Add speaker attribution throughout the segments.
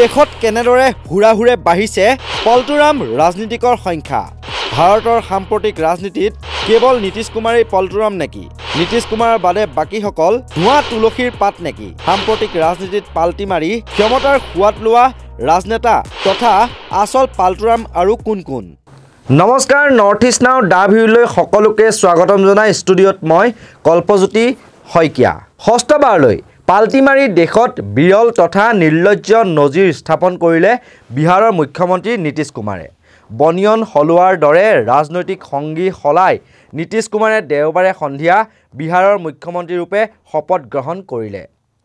Speaker 1: দেশত কেনেদৰে হুৰা হুৰে বাঢ়িছে পল্টুৰাম ৰাজনীতিকৰ সংখ্যা ভাৰতৰ সাম্প্ৰতিক ৰাজনীতিত কেৱল নীতিশ কুমাৰেই পল্টুৰাম নেকি নীতিশ কুমাৰৰ বাদে বাকীসকল ধোঁৱা তুলসীৰ পাত নেকি সাম্প্ৰতিক ৰাজনীতিত পাল্টি মাৰি ক্ষমতাৰ সোৱাদ লোৱা ৰাজনেতা তথা আচল পাল্টুৰাম আৰু কোন কোন নমস্কাৰ নৰ্থ ইষ্ট নাও দা ভিউলৈ সকলোকে স্বাগতম জনাই ষ্টুডিঅ'ত মই কল্পজ্যোতি শইকীয়া ষষ্ঠবাৰলৈ পাল্টি মাৰি দেশত বিৰল তথা নিৰ্লজ্জ নজিৰ স্থাপন কৰিলে বিহাৰৰ মুখ্যমন্ত্ৰী নীতিশ কুমাৰে বনিয়ন সলোৱাৰ দৰে ৰাজনৈতিক সংগী সলাই নীতিশ কুমাৰে দেওবাৰে সন্ধিয়া বিহাৰৰ মুখ্যমন্ত্ৰী ৰূপে শপত গ্ৰহণ কৰিলে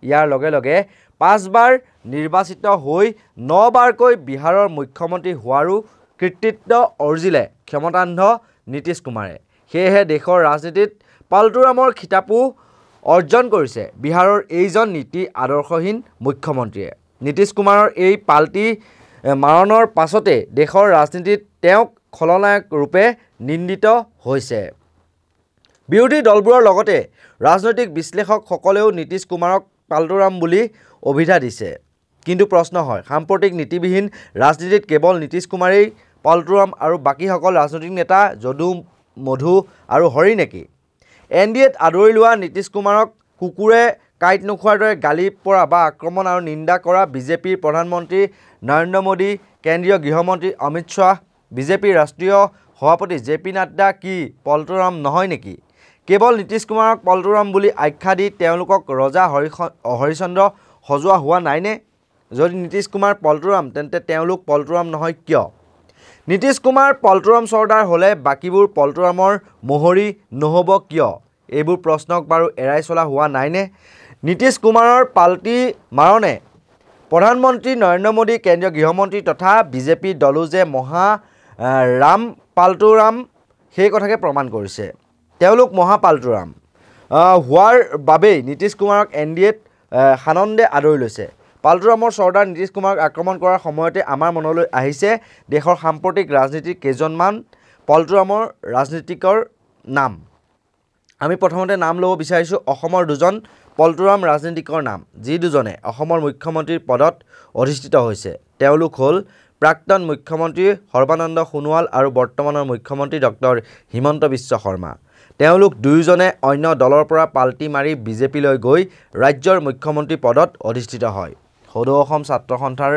Speaker 1: ইয়াৰ লগে লগে পাঁচবাৰ নিৰ্বাচিত হৈ নবাৰকৈ বিহাৰৰ মুখ্যমন্ত্ৰী হোৱাৰো কৃতিত্ব অৰ্জিলে ক্ষমতান্ধ নীতিশ কুমাৰে সেয়েহে দেশৰ ৰাজনীতিত পাল্টুৰামৰ খিতাপো অৰ্জন কৰিছে বিহাৰৰ এইজন নীতি আদৰ্শহীন মুখ্যমন্ত্ৰীয়ে নীতিশ কুমাৰৰ এই পাল্টি মাৰণৰ পাছতে দেশৰ ৰাজনীতিত তেওঁক খলনায়ক ৰূপে নিন্দিত হৈছে বিৰোধী দলবোৰৰ লগতে ৰাজনৈতিক বিশ্লেষকসকলেও নীতিশ কুমাৰক পাল্টুৰাম বুলি অভিধা দিছে কিন্তু প্ৰশ্ন হয় সাম্প্ৰতিক নীতিবিহীন ৰাজনীতিত কেৱল নীতিশ কুমাৰেই পাল্টুৰাম আৰু বাকীসকল ৰাজনৈতিক নেতা যদু মধু আৰু হৰি নেকি এন ডি এত আদৰি লোৱা নীতিশ কুমাৰক কুকুৰে কাঁইট নোখোৱাৰ দৰে গালি পৰা বা আক্ৰমণ আৰু নিন্দা কৰা বিজেপিৰ প্ৰধানমন্ত্ৰী নৰেন্দ্ৰ মোদী কেন্দ্ৰীয় গৃহমন্ত্ৰী অমিত শ্বাহ বিজেপিৰ ৰাষ্ট্ৰীয় সভাপতি জে পি নাড্ডা কি পল্টুৰাম নহয় নেকি কেৱল নীতিশ কুমাৰক পল্টুৰাম বুলি আখ্যা দি তেওঁলোকক ৰজা হৰি হৰিচন্দ্ৰ সজোৱা হোৱা নাইনে যদি নীতিশ কুমাৰ পল্টুৰাম তেন্তে তেওঁলোক পল্টুৰাম নহয় কিয় নীতিশ কুমাৰ পল্টুৰাম চৰ্দাৰ হ'লে বাকীবোৰ পল্টুৰামৰ মহৰি নহ'ব কিয় এইবোৰ প্ৰশ্নক বাৰু এৰাই চলা হোৱা নাইনে নীতিশ কুমাৰৰ পাল্টি মাৰণে প্ৰধানমন্ত্ৰী নৰেন্দ্ৰ মোদী কেন্দ্ৰীয় গৃহমন্ত্ৰী তথা বিজেপি দলো যে মহা ৰাম পাল্টুৰাম সেই কথাকে প্ৰমাণ কৰিছে তেওঁলোক মহাপাল্টুৰাম হোৱাৰ বাবেই নীতিশ কুমাৰক এন ডি এত সানন্দে আদৰি লৈছে পালদুৰামৰ চৰ্দাৰ নীতিশ কুমাৰক আক্ৰমণ কৰাৰ সময়তে আমাৰ মনলৈ আহিছে দেশৰ সাম্প্ৰতিক ৰাজনীতিৰ কেইজনমান পল্টুৰামৰ ৰাজনীতিকৰ নাম আমি প্ৰথমতে নাম ল'ব বিচাৰিছোঁ অসমৰ দুজন পল্টুৰাম ৰাজনীতিকৰ নাম যি দুজনে অসমৰ মুখ্যমন্ত্ৰীৰ পদত অধিষ্ঠিত হৈছে তেওঁলোক হ'ল প্ৰাক্তন মুখ্যমন্ত্ৰী সৰ্বানন্দ সোণোৱাল আৰু বৰ্তমানৰ মুখ্যমন্ত্ৰী ডক্টৰ হিমন্ত বিশ্ব শৰ্মা তেওঁলোক দুয়োজনে অন্য দলৰ পৰা পাল্টি মাৰি বিজেপিলৈ গৈ ৰাজ্যৰ মুখ্যমন্ত্ৰী পদত অধিষ্ঠিত হয় সদৌ অসম ছাত্ৰ সন্থাৰ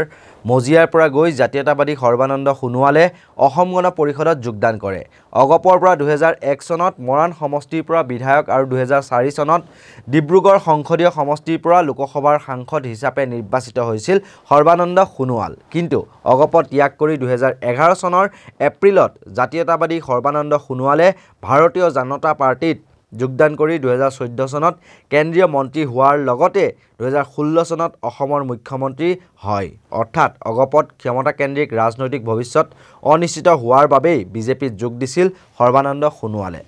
Speaker 1: মজিয়াৰ পৰা গৈ জাতীয়তাবাদী সৰ্বানন্দ সোণোৱালে অসম গণ পৰিষদত যোগদান কৰে অগপৰ পৰা দুহেজাৰ এক চনত মৰাণ সমষ্টিৰ পৰা বিধায়ক আৰু দুহেজাৰ চাৰি চনত ডিব্ৰুগড় সংসদীয় সমষ্টিৰ পৰা লোকসভাৰ সাংসদ হিচাপে নিৰ্বাচিত হৈছিল সৰ্বানন্দ সোণোৱাল কিন্তু অগপত ত্যাগ কৰি দুহেজাৰ এঘাৰ চনৰ এপ্ৰিলত জাতীয়তাবাদী সৰ্বানন্দ সোণোৱালে ভাৰতীয় জনতা পাৰ্টীত যোগদান কৰি দুহেজাৰ চৈধ্য চনত কেন্দ্ৰীয় মন্ত্ৰী হোৱাৰ লগতে দুহেজাৰ ষোল্ল চনত অসমৰ মুখ্যমন্ত্ৰী হয় অৰ্থাৎ অগপত ক্ষমতাকেন্দ্ৰিক ৰাজনৈতিক ভৱিষ্যত অনিশ্চিত হোৱাৰ বাবেই বিজেপিত যোগ দিছিল সৰ্বানন্দ সোণোৱালে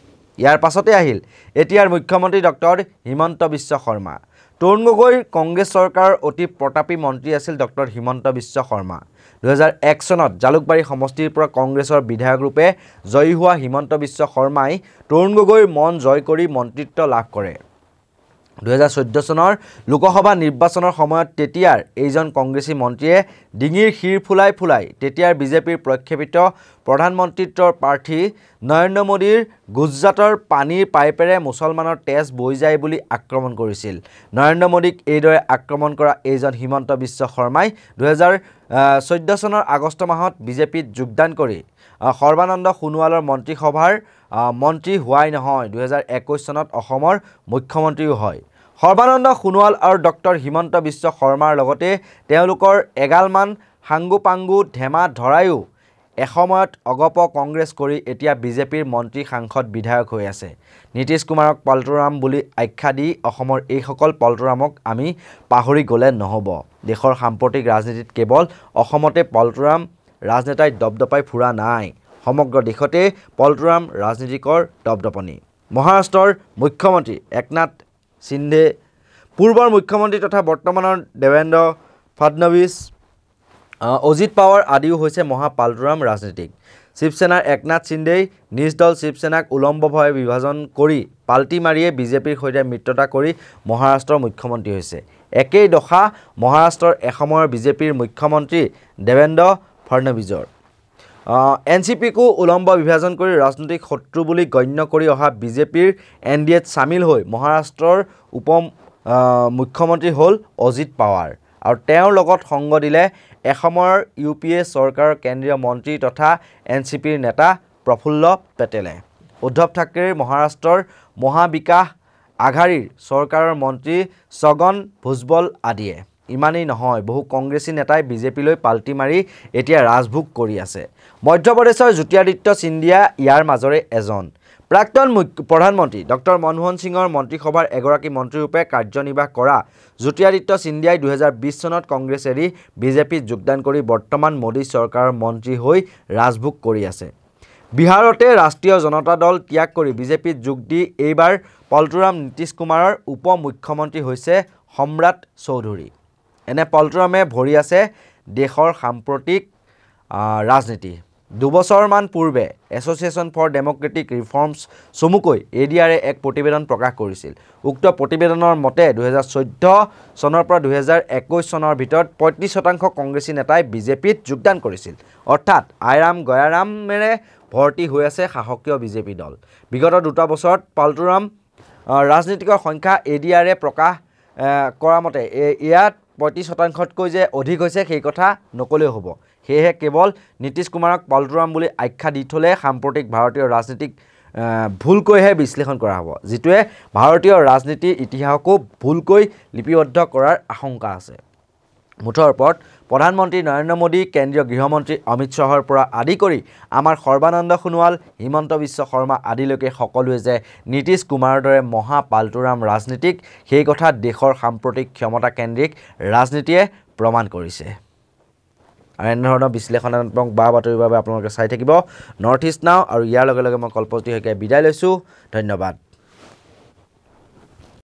Speaker 1: ইয়াৰ পাছতে আহিল এতিয়াৰ মুখ্যমন্ত্ৰী ডক্টৰ হিমন্ত বিশ্ব শৰ্মা তৰুণ গগৈৰ কংগ্ৰেছ চৰকাৰৰ অতি প্ৰতাপী মন্ত্ৰী আছিল ডক্টৰ হিমন্ত বিশ্ব শৰ্মা দুহেজাৰ এক চনত জালুকবাৰী সমষ্টিৰ পৰা কংগ্ৰেছৰ বিধায়ক ৰূপে জয়ী হোৱা হিমন্ত বিশ্ব শৰ্মাই তৰুণ গগৈৰ মন জয় কৰি মন্ত্ৰিত্ব লাভ কৰে দুহেজাৰ চৈধ্য চনৰ লোকসভা নিৰ্বাচনৰ সময়ত তেতিয়াৰ এইজন কংগ্ৰেছী মন্ত্ৰীয়ে ডিঙিৰ শিৰ ফুলাই ফুলাই তেতিয়াৰ বিজেপিৰ প্ৰক্ষেপিত প্ৰধানমন্ত্ৰীত্বৰ প্ৰাৰ্থী নৰেন্দ্ৰ মোদীৰ গুজৰাটৰ পানীৰ পাইপেৰে মুছলমানৰ তেজ বৈ যায় বুলি আক্ৰমণ কৰিছিল নৰেন্দ্ৰ মোদীক এইদৰে আক্ৰমণ কৰা এইজন হিমন্ত বিশ্ব শৰ্মাই দুহেজাৰ চৈধ্য চনৰ আগষ্ট মাহত বিজেপিত যোগদান কৰি সৰ্বানন্দ সোণোৱালৰ মন্ত্ৰীসভাৰ মন্ত্ৰী হোৱাই নহয় দুহেজাৰ একৈছ চনত অসমৰ মুখ্যমন্ত্ৰীও হয় সৰ্বানন্দ সোণোৱাল আৰু ডক্টৰ হিমন্ত বিশ্ব শৰ্মাৰ লগতে তেওঁলোকৰ এগালমান সাংগু পাংগু ধেমা ধৰায়ো এসময়ত অগপ কংগ্ৰেছ কৰি এতিয়া বিজেপিৰ মন্ত্ৰী সাংসদ বিধায়ক হৈ আছে নীতিশ কুমাৰক পল্টুৰাম বুলি আখ্যা দি অসমৰ এইসকল পল্টুৰামক আমি পাহৰি গ'লে নহ'ব দেশৰ সাম্প্ৰতিক ৰাজনীতিত কেৱল অসমতে পল্টুৰাম ৰাজনেতাই দপদপাই ফুৰা নাই সমগ্ৰ দেশতেই পল্টুৰাম ৰাজনীতিকৰ দপদপনি মহাৰাষ্ট্ৰৰ মুখ্যমন্ত্ৰী একনাথ সিন্ধে পূৰ্বৰ মুখ্যমন্ত্ৰী তথা বৰ্তমানৰ দেৱেন্দ্ৰ ফাড়নবিছ অজিত পাৱাৰ আদিও হৈছে মহাপালটুৰাম ৰাজনীতিক শিৱসেনাৰ একনাথ সিন্ধেই নিজ দল শিৱসেনাক উলম্বভাৱে বিভাজন কৰি পাল্টি মাৰিয়ে বিজেপিৰ সৈতে মিত্ৰতা কৰি মহাৰাষ্ট্ৰৰ মুখ্যমন্ত্ৰী হৈছে একেই দশা মহাৰাষ্ট্ৰৰ এসময়ৰ বিজেপিৰ মুখ্যমন্ত্ৰী দেৱেন্দ্ৰ ফাড়নবিছৰ এন চি পিকো উলম্ব বিভাজন কৰি ৰাজনৈতিক শত্ৰু বুলি গণ্য কৰি অহা বিজেপিৰ এন ডি এত চামিল হৈ মহাৰাষ্ট্ৰৰ উপ মুখ্যমন্ত্ৰী হ'ল অজিত পাৱাৰ আৰু তেওঁৰ লগত সংগ দিলে এসময়ৰ ইউ পি এ চৰকাৰৰ কেন্দ্ৰীয় মন্ত্ৰী তথা এন চি পিৰ নেতা প্ৰফুল্ল পেটেলে উদ্ধৱ থাকৰে মহাৰাষ্ট্ৰৰ মহাবিকাশ আঘাৰীৰ চৰকাৰৰ মন্ত্ৰী ছগন ভুজবল আদিয়ে ইমানেই নহয় বহু কংগ্ৰেছী নেতাই বিজেপিলৈ পাল্টি মাৰি এতিয়া ৰাজভোগ কৰি আছে মধ্যপ্ৰদেশৰ জ্যোতিৰাদিত্য সিন্ধিয়া ইয়াৰ মাজৰে এজন প্ৰাক্তন মুখ্য প্ৰধানমন্ত্ৰী ডক্টৰ মনমোহন সিঙৰ মন্ত্ৰীসভাৰ এগৰাকী মন্ত্ৰীৰূপে কাৰ্যনিৰ্বাহ কৰা জ্যোতিৰাদিত্য সিন্ধিয়াই দুহেজাৰ বিছ চনত কংগ্ৰেছ এৰি বিজেপিত যোগদান কৰি বৰ্তমান মোদী চৰকাৰৰ মন্ত্ৰী হৈ ৰাজভোগ কৰি আছে বিহাৰতে ৰাষ্ট্ৰীয় জনতা দল ত্যাগ কৰি বিজেপিত যোগ দি এইবাৰ পল্টুৰাম নীতিশ কুমাৰৰ উপ মুখ্যমন্ত্ৰী হৈছে সম্ৰাট চৌধুৰী এনে পল্টুৰামে ভৰি আছে দেশৰ সাম্প্ৰতিক ৰাজনীতি দুবছৰমান পূৰ্বে এছ'চিয়েশ্যন ফৰ ডেম'ক্ৰেটিক ৰিফৰ্মছ চমুকৈ এ ডি আৰে এক প্ৰতিবেদন প্ৰকাশ কৰিছিল উক্ত প্ৰতিবেদনৰ মতে দুহেজাৰ চৈধ্য চনৰ পৰা দুহেজাৰ একৈছ চনৰ ভিতৰত পঁয়ত্ৰিছ শতাংশ কংগ্ৰেছী নেতাই বিজেপিত যোগদান কৰিছিল অৰ্থাৎ আইৰাম গয়াৰামেৰে ভৰ্তি হৈ আছে শাসকীয় বিজেপি দল বিগত দুটা বছৰত পাল্টুৰাম ৰাজনীতিকৰ সংখ্যা এ ডি আৰে প্ৰকাশ কৰা মতে ইয়াত পঁয়ত্ৰিছ শতাংশতকৈ যে অধিক হৈছে সেই কথা নক'লেও হ'ব সেয়েহে কেৱল নীতিশ কুমাৰক পাল্টুৰাম বুলি আখ্যা দি থ'লে সাম্প্ৰতিক ভাৰতীয় ৰাজনীতিক ভুলকৈহে বিশ্লেষণ কৰা হ'ব যিটোৱে ভাৰতীয় ৰাজনীতিৰ ইতিহাসকো ভুলকৈ লিপিবদ্ধ কৰাৰ আশংকা আছে মুঠৰ ওপৰত প্ৰধানমন্ত্ৰী নৰেন্দ্ৰ মোদী কেন্দ্ৰীয় গৃহমন্ত্ৰী অমিত শ্বাহৰ পৰা আদি কৰি আমাৰ সৰ্বানন্দ সোণোৱাল হিমন্ত বিশ্ব শৰ্মা আদিলৈকে সকলোৱে যে নীতিশ কুমাৰৰ দৰে মহাপাল্টুৰাম ৰাজনীতিক সেই কথা দেশৰ সাম্প্ৰতিক ক্ষমতা কেন্দ্ৰিক ৰাজনীতিয়ে প্ৰমাণ কৰিছে আৰু এনেধৰণৰ বিশ্লেষণাত্মক বা বাতৰিৰ বাবে আপোনালোকে চাই থাকিব নৰ্থ ইষ্ট নাও আৰু ইয়াৰ লগে লগে মই কল্পজ্যোতি শইকীয়াই বিদায় লৈছোঁ ধন্যবাদ